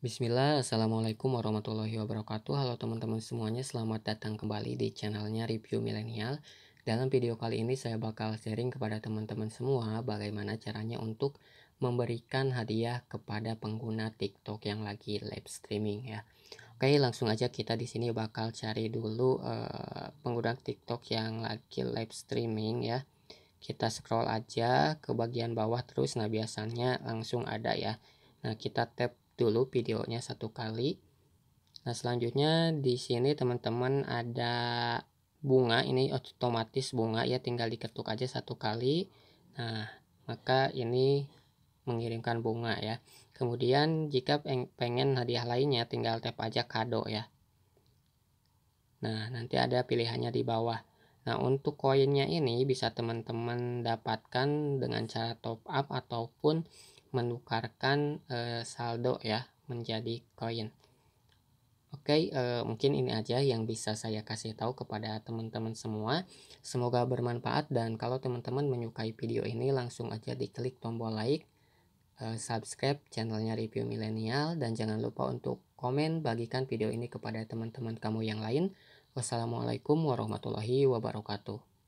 Bismillah, Assalamualaikum warahmatullahi wabarakatuh Halo teman-teman semuanya, selamat datang kembali di channelnya Review Milenial Dalam video kali ini saya bakal sharing kepada teman-teman semua Bagaimana caranya untuk memberikan hadiah kepada pengguna TikTok yang lagi live streaming ya Oke langsung aja kita di sini bakal cari dulu uh, pengguna TikTok yang lagi live streaming ya kita scroll aja ke bagian bawah terus nah biasanya langsung ada ya nah kita tap dulu videonya satu kali. Nah, selanjutnya di sini teman-teman ada bunga, ini otomatis bunga ya tinggal diketuk aja satu kali. Nah, maka ini mengirimkan bunga ya. Kemudian jika pengen hadiah lainnya tinggal tap aja kado ya. Nah, nanti ada pilihannya di bawah. Nah, untuk koinnya ini bisa teman-teman dapatkan dengan cara top up ataupun menukarkan e, saldo ya menjadi koin. Oke, e, mungkin ini aja yang bisa saya kasih tahu kepada teman-teman semua. Semoga bermanfaat dan kalau teman-teman menyukai video ini langsung aja diklik tombol like, e, subscribe channelnya Review Milenial dan jangan lupa untuk komen bagikan video ini kepada teman-teman kamu yang lain. Wassalamualaikum warahmatullahi wabarakatuh.